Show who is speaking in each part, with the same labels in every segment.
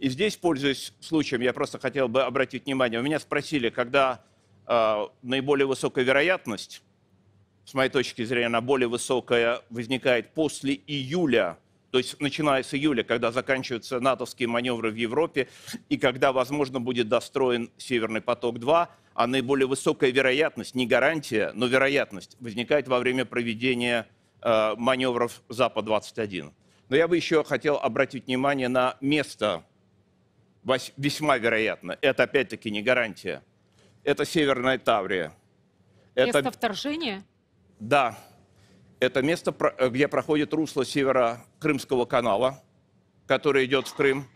Speaker 1: И здесь, пользуясь случаем, я просто хотел бы обратить внимание. У меня спросили, когда э, наиболее высокая вероятность, с моей точки зрения, она более высокая возникает после июля, то есть начиная с июля, когда заканчиваются натовские маневры в Европе и когда, возможно, будет достроен «Северный поток-2», а наиболее высокая вероятность, не гарантия, но вероятность, возникает во время проведения э, маневров Запад-21. Но я бы еще хотел обратить внимание на место весьма вероятно. Это опять-таки не гарантия. Это Северная Таврия. Это... Место
Speaker 2: вторжения?
Speaker 1: Да. Это место, э, где проходит русло северо-крымского канала, который идет в Крым.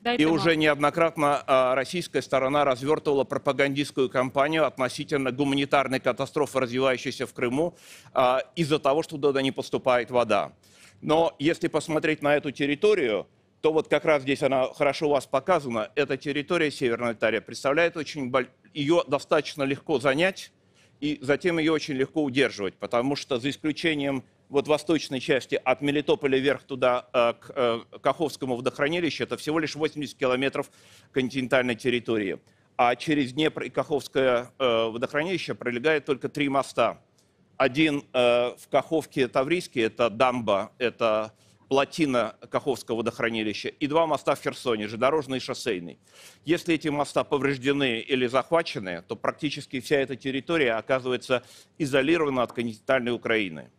Speaker 1: Да, и уже вам. неоднократно а, российская сторона развертывала пропагандистскую кампанию относительно гуманитарной катастрофы, развивающейся в Крыму, а, из-за того, что туда не поступает вода. Но если посмотреть на эту территорию, то вот как раз здесь она хорошо у вас показана. Эта территория Северной Тария представляет очень... Ее достаточно легко занять, и затем ее очень легко удерживать, потому что за исключением вот восточной части от Мелитополя вверх туда э, к э, Каховскому водохранилищу, это всего лишь 80 километров континентальной территории. А через Днепр и Каховское э, водохранилище пролегает только три моста. Один в Каховке Таврийский, это дамба, это плотина Каховского водохранилища и два моста в Херсоне, железнодорожный и шоссейный. Если эти моста повреждены или захвачены, то практически вся эта территория оказывается изолирована от континентальной Украины.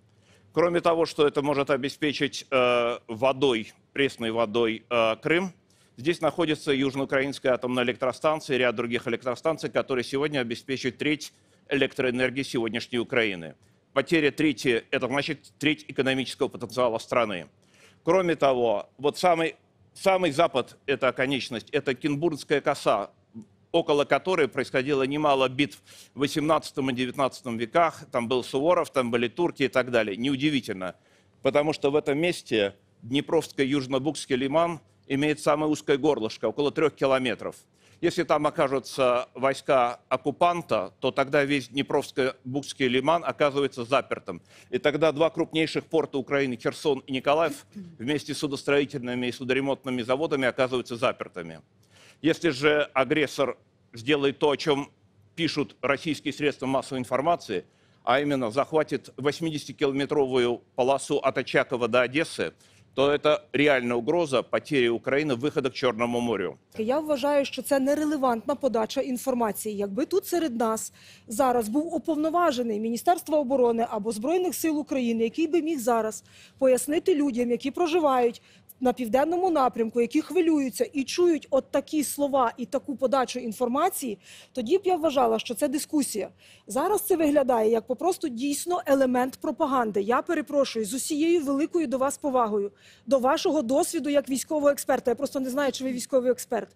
Speaker 1: Кроме того, что это может обеспечить э, водой, пресной водой э, Крым, здесь находится Южноукраинская атомная электростанция и ряд других электростанций, которые сегодня обеспечивают треть электроэнергии сегодняшней Украины. Потеря трети – это значит треть экономического потенциала страны. Кроме того, вот самый, самый запад – это конечность, это Кенбурнская коса, около которой происходило немало битв в 18 и 19 веках. Там был Суворов, там были турки и так далее. Неудивительно, потому что в этом месте Днепровский Южнобукский лиман имеет самое узкое горлышко, около трех километров – если там окажутся войска оккупанта, то тогда весь Днепровско-Букский лиман оказывается запертым. И тогда два крупнейших порта Украины, Херсон и Николаев, вместе с судостроительными и судоремонтными заводами оказываются запертыми. Если же агрессор сделает то, о чем пишут российские средства массовой информации, а именно захватит 80-километровую полосу от Очакова до Одессы, то це реальна угроза потери України виходу к Чорному морю.
Speaker 3: Я вважаю, що це нерелевантна подача інформації. Якби тут серед нас зараз був уповноважений міністерство оборони або збройних сил України, який би міг зараз пояснити людям, які проживають на південному напрямку, які хвилюються і чують от такі слова і таку подачу інформації, тоді б я вважала, що це дискусія. Зараз це виглядає як попросту дійсно елемент пропаганди. Я перепрошую з усією великою до вас повагою, до вашого досвіду як військового експерта. Я просто не знаю, чи ви військовий експерт.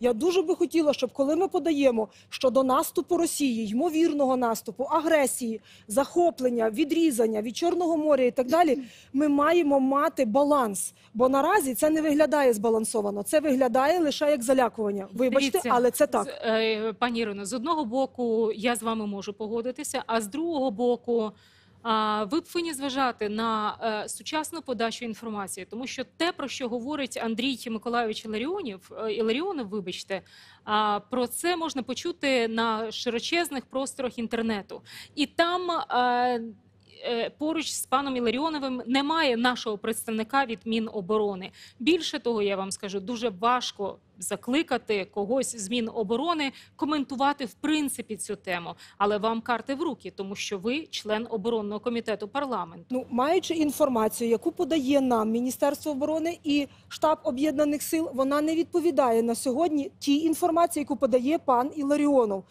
Speaker 3: Я дуже би хотіла, щоб коли ми подаємо що до наступу Росії, ймовірного наступу, агресії, захоплення, відрізання від Чорного моря і так далі, ми маємо мати баланс, бо наразі наразі це не виглядає збалансовано. Це виглядає лише як залякування. Вибачте, Дивіться, але
Speaker 2: це так, е, пані Ірино. З одного боку, я з вами можу погодитися, а з другого боку. Ви повинні зважати на е, сучасну подачу інформації, тому що те, про що говорить Андрій Миколайович Ларіонів е, Іларіонов, вибачте, про це можна почути на широчезних просторах інтернету, і там е, Е, поруч з паном Іларіоновим немає нашого представника від Міноборони. Більше того, я вам скажу дуже важко. Закликати когось з Міноборони коментувати в принципі цю тему, але вам карти в руки, тому що ви член оборонного комітету парламенту.
Speaker 3: Ну маючи інформацію, яку подає нам Міністерство оборони і штаб об'єднаних сил, вона не відповідає на сьогодні тій інформації, яку подає пан Іларіонов.